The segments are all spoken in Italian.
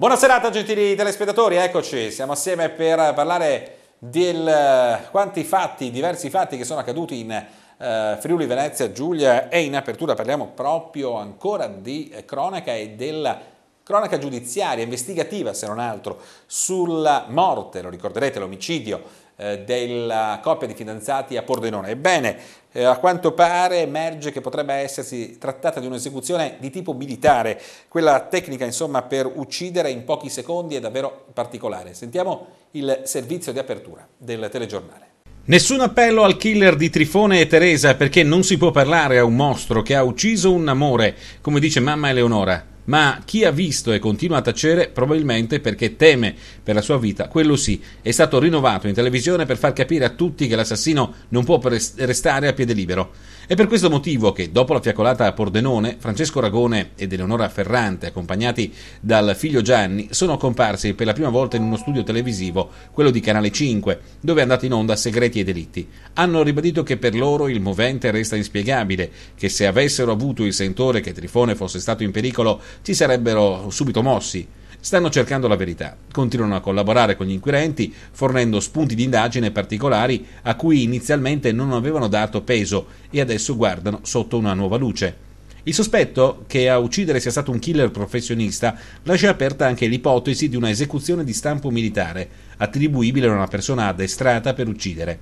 Buona serata gentili telespettatori, eccoci, siamo assieme per parlare di eh, quanti fatti, diversi fatti che sono accaduti in eh, Friuli, Venezia, Giulia e in apertura parliamo proprio ancora di eh, cronaca e della cronaca giudiziaria, investigativa se non altro, sulla morte, lo ricorderete, l'omicidio eh, della coppia di fidanzati a Pordenone. Ebbene, eh, a quanto pare emerge che potrebbe essersi trattata di un'esecuzione di tipo militare, quella tecnica insomma per uccidere in pochi secondi è davvero particolare. Sentiamo il servizio di apertura del telegiornale. Nessun appello al killer di Trifone e Teresa perché non si può parlare a un mostro che ha ucciso un amore, come dice mamma Eleonora ma chi ha visto e continua a tacere probabilmente perché teme per la sua vita, quello sì, è stato rinnovato in televisione per far capire a tutti che l'assassino non può restare a piede libero. È per questo motivo che, dopo la fiaccolata a Pordenone, Francesco Ragone ed Eleonora Ferrante, accompagnati dal figlio Gianni, sono comparsi per la prima volta in uno studio televisivo, quello di Canale 5, dove è andato in onda Segreti e Delitti. Hanno ribadito che per loro il movente resta inspiegabile, che se avessero avuto il sentore che Trifone fosse stato in pericolo, ci sarebbero subito mossi stanno cercando la verità. Continuano a collaborare con gli inquirenti, fornendo spunti di indagine particolari a cui inizialmente non avevano dato peso e adesso guardano sotto una nuova luce. Il sospetto che a uccidere sia stato un killer professionista lascia aperta anche l'ipotesi di una esecuzione di stampo militare, attribuibile a una persona addestrata per uccidere.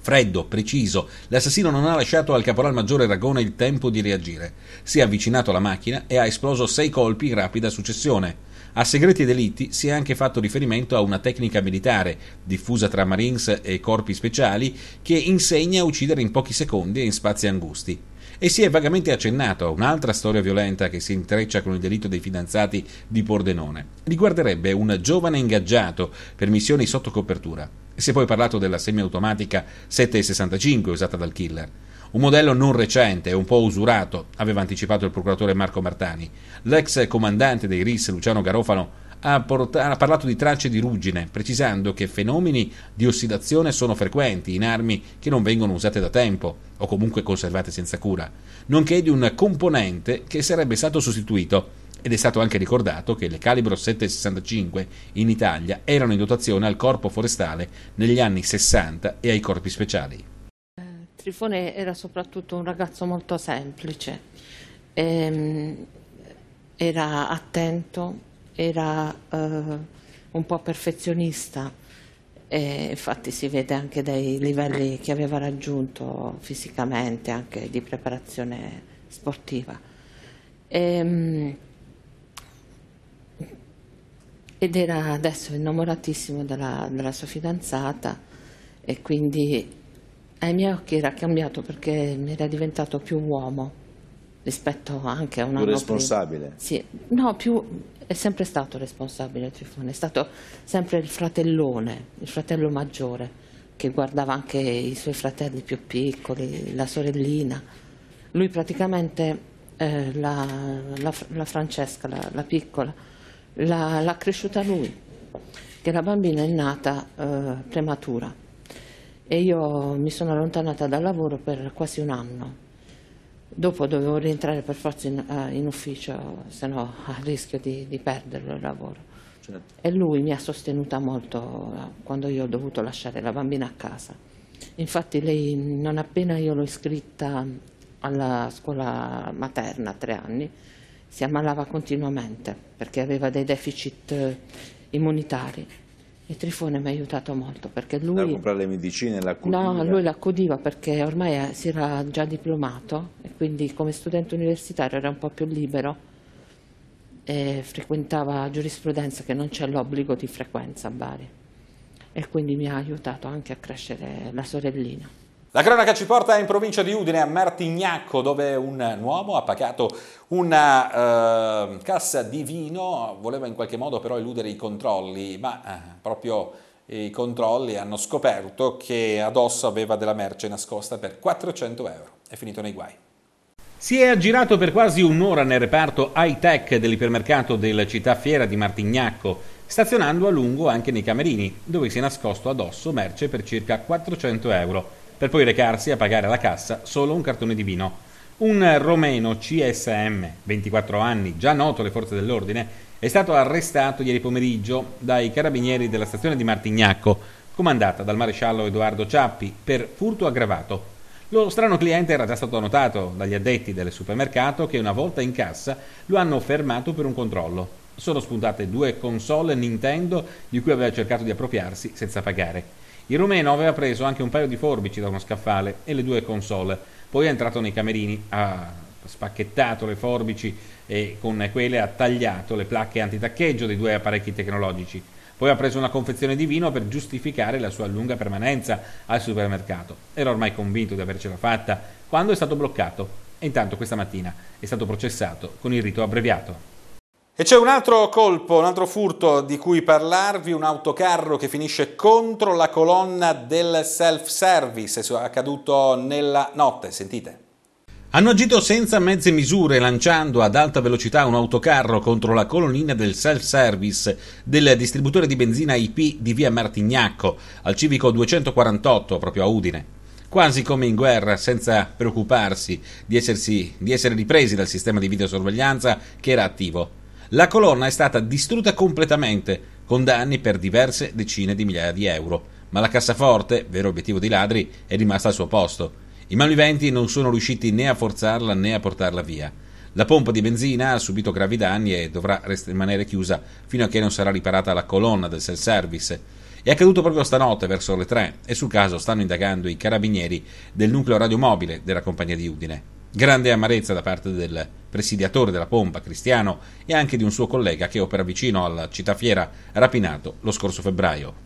Freddo, preciso, l'assassino non ha lasciato al caporal maggiore Ragone il tempo di reagire. Si è avvicinato alla macchina e ha esploso sei colpi in rapida successione. A Segreti e Delitti si è anche fatto riferimento a una tecnica militare, diffusa tra Marines e corpi speciali, che insegna a uccidere in pochi secondi e in spazi angusti e si è vagamente accennato a un'altra storia violenta che si intreccia con il delitto dei fidanzati di Pordenone. Riguarderebbe un giovane ingaggiato per missioni sotto copertura. Si è poi parlato della semiautomatica 7,65 usata dal killer. Un modello non recente e un po' usurato, aveva anticipato il procuratore Marco Martani. L'ex comandante dei RIS, Luciano Garofano, ha, port- ha, parlato di tracce di ruggine, precisando che fenomeni di ossidazione sono frequenti in armi che non vengono usate da tempo o comunque conservate senza cura, nonché di un componente che sarebbe stato sostituito. Ed è stato anche ricordato che le calibro 7,65 in Italia erano in dotazione al corpo forestale negli anni 60 e ai corpi speciali. Strifone era soprattutto un ragazzo molto semplice, ehm, era attento, era eh, un po' perfezionista, e infatti si vede anche dai livelli che aveva raggiunto fisicamente, anche di preparazione sportiva. Ehm, ed era adesso innamoratissimo della, della sua fidanzata e quindi ai miei occhi era cambiato perché era diventato più uomo rispetto anche a un più anno responsabile? Prima. Sì, no, più, è sempre stato responsabile Trifone, è stato sempre il fratellone, il fratello maggiore che guardava anche i suoi fratelli più piccoli, la sorellina. Lui praticamente, eh, la, la, la, Francesca, la, la piccola, l'ha cresciuta lui, che la bambina è nata eh, prematura e io mi sono allontanata dal lavoro per quasi un anno. Dopo dovevo rientrare per forza in, eh, in ufficio, se no a rischio di, di perderlo il lavoro. Certo. E lui mi ha sostenuta molto eh, quando io ho dovuto lasciare la bambina a casa. Infatti lei, non appena io l'ho iscritta alla scuola materna a tre anni, si ammalava continuamente perché aveva dei deficit eh, immunitari e Trifone mi ha aiutato molto perché lui... Andava a comprare le medicine, l'accudiva? No, lui l'accudiva perché ormai si era già diplomato e quindi come studente universitario era un po' più libero e frequentava giurisprudenza che non c'è l'obbligo di frequenza a Bari e quindi mi ha aiutato anche a crescere la sorellina. La cronaca ci porta in provincia di Udine, a Martignacco, dove un uomo ha pagato una eh, cassa di vino, voleva in qualche modo però eludere i controlli, ma eh, proprio i controlli hanno scoperto che addosso aveva della merce nascosta per 400 euro. È finito nei guai. Si è aggirato per quasi un'ora nel reparto high-tech dell'ipermercato della città fiera di Martignacco, stazionando a lungo anche nei camerini, dove si è nascosto addosso merce per circa 400 euro per poi recarsi a pagare alla cassa solo un cartone di vino. Un romeno CSM, 24 anni, già noto alle forze dell'ordine, è stato arrestato ieri pomeriggio dai carabinieri della stazione di Martignacco, comandata dal maresciallo Edoardo Ciappi, per furto aggravato. Lo strano cliente era già stato notato dagli addetti del supermercato che una volta in cassa lo hanno fermato per un controllo. Sono spuntate due console Nintendo di cui aveva cercato di appropriarsi senza pagare. Il rumeno aveva preso anche un paio di forbici da uno scaffale e le due console. Poi è entrato nei camerini, ha spacchettato le forbici e con quelle ha tagliato le placche antitaccheggio dei due apparecchi tecnologici. Poi ha preso una confezione di vino per giustificare la sua lunga permanenza al supermercato. Era ormai convinto di avercela fatta quando è stato bloccato e intanto questa mattina è stato processato con il rito abbreviato. E c'è un altro colpo, un altro furto di cui parlarvi, un autocarro che finisce contro la colonna del self-service, accaduto nella notte, sentite. Hanno agito senza mezze misure lanciando ad alta velocità un autocarro contro la colonnina del self-service del distributore di benzina IP di via Martignacco, al civico 248 proprio a Udine quasi come in guerra, senza preoccuparsi di, essersi, di, essere ripresi dal sistema di videosorveglianza che era attivo. La colonna è stata distrutta completamente, con danni per diverse decine di migliaia di euro, ma la cassaforte, vero obiettivo dei ladri, è rimasta al suo posto. I malviventi non sono riusciti né a forzarla né a portarla via. La pompa di benzina ha subito gravi danni e dovrà rimanere chiusa fino a che non sarà riparata la colonna del self-service. È accaduto proprio stanotte verso le 3 e sul caso stanno indagando i carabinieri del nucleo radiomobile della compagnia di Udine. Grande amarezza da parte del presidiatore della pompa, Cristiano, e anche di un suo collega che opera vicino alla città fiera, rapinato lo scorso febbraio.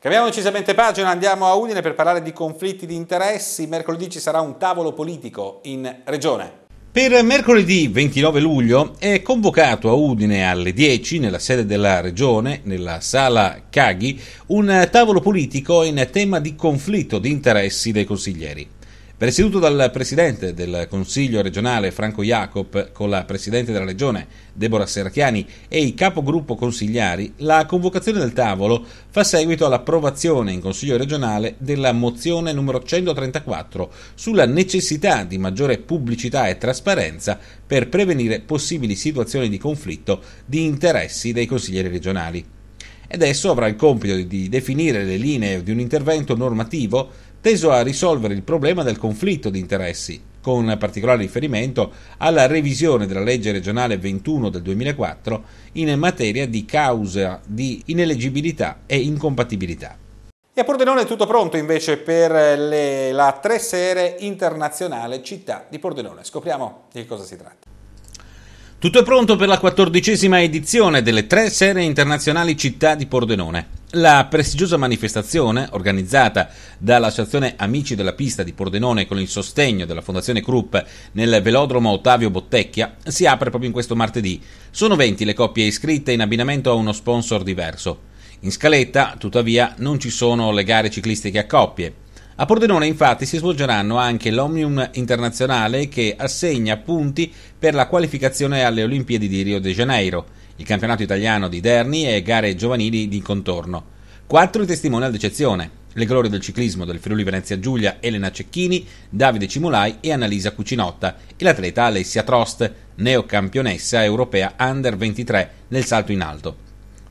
Cambiamo decisamente pagina, andiamo a Udine per parlare di conflitti di interessi. Mercoledì ci sarà un tavolo politico in regione. Per mercoledì 29 luglio è convocato a Udine alle 10 nella sede della regione, nella sala Caghi, un tavolo politico in tema di conflitto di interessi dei consiglieri. Presieduto dal presidente del Consiglio regionale Franco Jacob, con la presidente della regione Deborah Serchiani e i capogruppo consigliari, la convocazione del tavolo fa seguito all'approvazione in Consiglio regionale della mozione numero 134 sulla necessità di maggiore pubblicità e trasparenza per prevenire possibili situazioni di conflitto di interessi dei consiglieri regionali ed adesso avrà il compito di definire le linee di un intervento normativo teso a risolvere il problema del conflitto di interessi, con particolare riferimento alla revisione della legge regionale 21 del 2004 in materia di causa di ineleggibilità e incompatibilità. E a Pordenone è tutto pronto invece per le, la tre sere internazionale città di Pordenone. Scopriamo di che cosa si tratta. Tutto è pronto per la quattordicesima edizione delle tre serie internazionali Città di Pordenone. La prestigiosa manifestazione, organizzata dall'associazione Amici della Pista di Pordenone con il sostegno della Fondazione Krupp nel velodromo Ottavio Bottecchia, si apre proprio in questo martedì. Sono 20 le coppie iscritte in abbinamento a uno sponsor diverso. In scaletta, tuttavia, non ci sono le gare ciclistiche a coppie, a Pordenone infatti si svolgeranno anche l'Omnium internazionale che assegna punti per la qualificazione alle Olimpiadi di Rio de Janeiro, il campionato italiano di Derni e gare giovanili di contorno. Quattro i testimonial d'eccezione, le glorie del ciclismo del Friuli Venezia Giulia Elena Cecchini, Davide Cimulai e Annalisa Cucinotta e l'atleta Alessia Trost, neocampionessa europea under 23 nel salto in alto.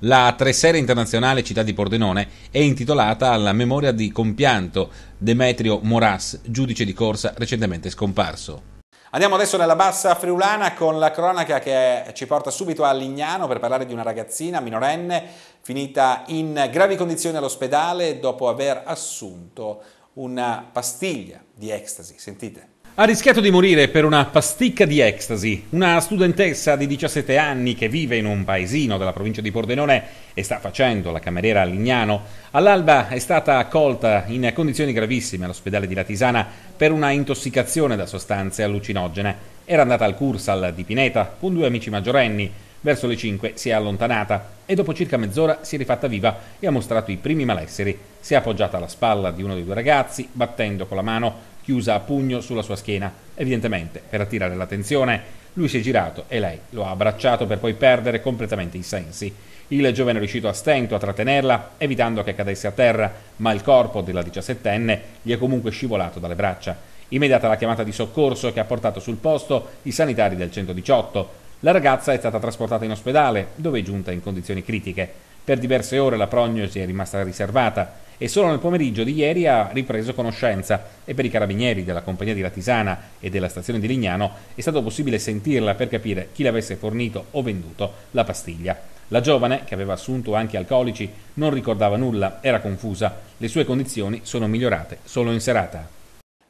La tressera internazionale città di Pordenone è intitolata alla memoria di compianto Demetrio Moras, giudice di corsa recentemente scomparso. Andiamo adesso nella bassa friulana con la cronaca che ci porta subito a Lignano per parlare di una ragazzina minorenne finita in gravi condizioni all'ospedale dopo aver assunto una pastiglia di ecstasy. Sentite. Ha rischiato di morire per una pasticca di ecstasy. Una studentessa di 17 anni che vive in un paesino della provincia di Pordenone e sta facendo la cameriera a Lignano, all'alba è stata accolta in condizioni gravissime all'ospedale di Latisana per una intossicazione da sostanze allucinogene. Era andata al Cursal di Pineta con due amici maggiorenni. Verso le 5 si è allontanata e dopo circa mezz'ora si è rifatta viva e ha mostrato i primi malesseri. Si è appoggiata alla spalla di uno dei due ragazzi, battendo con la mano chiusa a pugno sulla sua schiena, evidentemente per attirare l'attenzione. Lui si è girato e lei lo ha abbracciato per poi perdere completamente i sensi. Il giovane è riuscito a stento a trattenerla, evitando che cadesse a terra, ma il corpo della diciassettenne gli è comunque scivolato dalle braccia. Immediata la chiamata di soccorso che ha portato sul posto i sanitari del 118. La ragazza è stata trasportata in ospedale, dove è giunta in condizioni critiche. Per diverse ore la prognosi è rimasta riservata e solo nel pomeriggio di ieri ha ripreso conoscenza e per i carabinieri della compagnia di Ratisana e della stazione di Lignano è stato possibile sentirla per capire chi le avesse fornito o venduto la pastiglia. La giovane, che aveva assunto anche alcolici, non ricordava nulla, era confusa. Le sue condizioni sono migliorate solo in serata.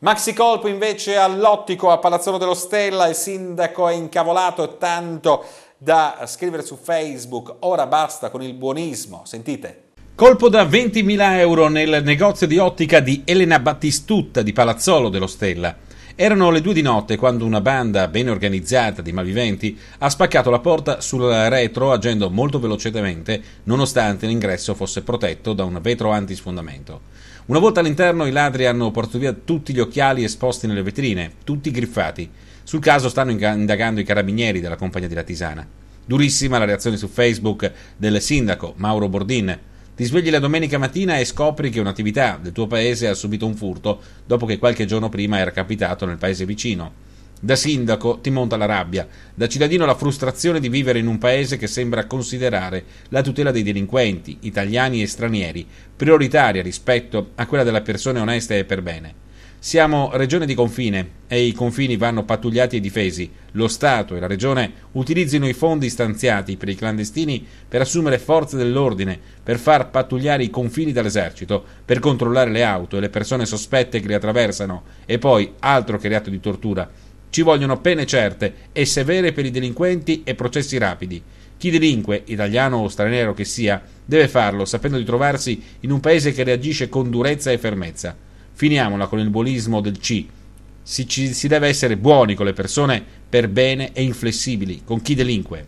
Maxi Colpo invece all'ottico a Palazzolo dello Stella, il sindaco è incavolato tanto da scrivere su Facebook, ora basta con il buonismo, sentite. Colpo da 20.000 euro nel negozio di ottica di Elena Battistutta di Palazzolo dello Stella. Erano le due di notte quando una banda ben organizzata di malviventi ha spaccato la porta sul retro agendo molto velocemente nonostante l'ingresso fosse protetto da un vetro antisfondamento. Una volta all'interno, i ladri hanno portato via tutti gli occhiali esposti nelle vetrine, tutti griffati. Sul caso stanno indagando i carabinieri della compagnia di Ratisana. Durissima la reazione su Facebook del sindaco Mauro Bordin. Ti svegli la domenica mattina e scopri che un'attività del tuo paese ha subito un furto dopo che qualche giorno prima era capitato nel paese vicino. Da sindaco ti monta la rabbia, da cittadino la frustrazione di vivere in un paese che sembra considerare la tutela dei delinquenti, italiani e stranieri, prioritaria rispetto a quella della persona onesta e per bene. Siamo regione di confine e i confini vanno pattugliati e difesi. Lo Stato e la regione utilizzino i fondi stanziati per i clandestini per assumere forze dell'ordine, per far pattugliare i confini dall'esercito, per controllare le auto e le persone sospette che li attraversano e poi altro che reato di tortura ci vogliono pene certe e severe per i delinquenti e processi rapidi. Chi delinque, italiano o straniero che sia, deve farlo sapendo di trovarsi in un paese che reagisce con durezza e fermezza. Finiamola con il buonismo del C. Si, ci, si deve essere buoni con le persone per bene e inflessibili con chi delinque.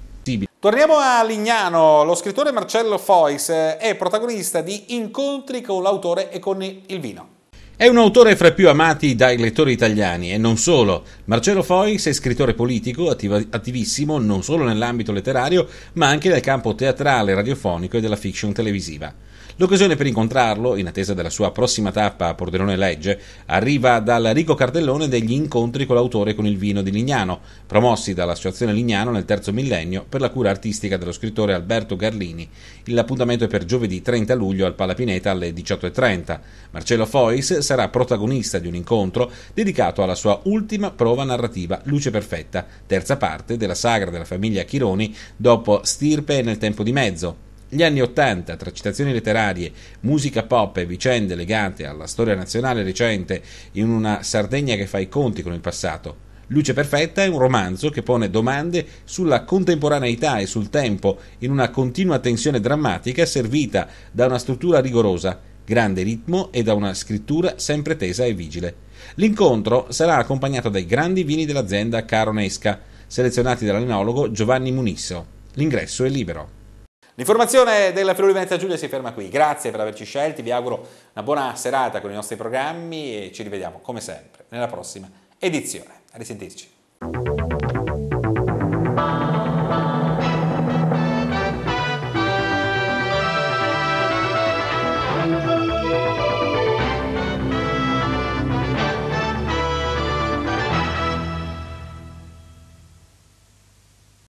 Torniamo a Lignano, lo scrittore Marcello Fois eh, è protagonista di incontri con l'autore e con il vino. È un autore fra i più amati dai lettori italiani e non solo. Marcello Fois è scrittore politico, attiv- attivissimo non solo nell'ambito letterario, ma anche nel campo teatrale, radiofonico e della fiction televisiva. L'occasione per incontrarlo, in attesa della sua prossima tappa a Pordenone Legge, arriva dal ricco cartellone degli incontri con l'autore con il vino di Lignano, promossi dall'Associazione Lignano nel terzo millennio per la cura artistica dello scrittore Alberto Garlini. L'appuntamento è per giovedì 30 luglio al Palapineta alle 18.30. Marcello Fois sarà protagonista di un incontro dedicato alla sua ultima prova narrativa, Luce Perfetta, terza parte della sagra della famiglia Chironi dopo Stirpe nel tempo di mezzo, gli anni Ottanta, tra citazioni letterarie, musica pop e vicende legate alla storia nazionale recente in una Sardegna che fa i conti con il passato. Luce Perfetta è un romanzo che pone domande sulla contemporaneità e sul tempo in una continua tensione drammatica servita da una struttura rigorosa, grande ritmo e da una scrittura sempre tesa e vigile. L'incontro sarà accompagnato dai grandi vini dell'azienda Caronesca, selezionati dall'enologo Giovanni Munisso. L'ingresso è libero. L'informazione della Friuli Venezia Giulia si ferma qui, grazie per averci scelti, vi auguro una buona serata con i nostri programmi e ci rivediamo come sempre nella prossima edizione. A risentirci.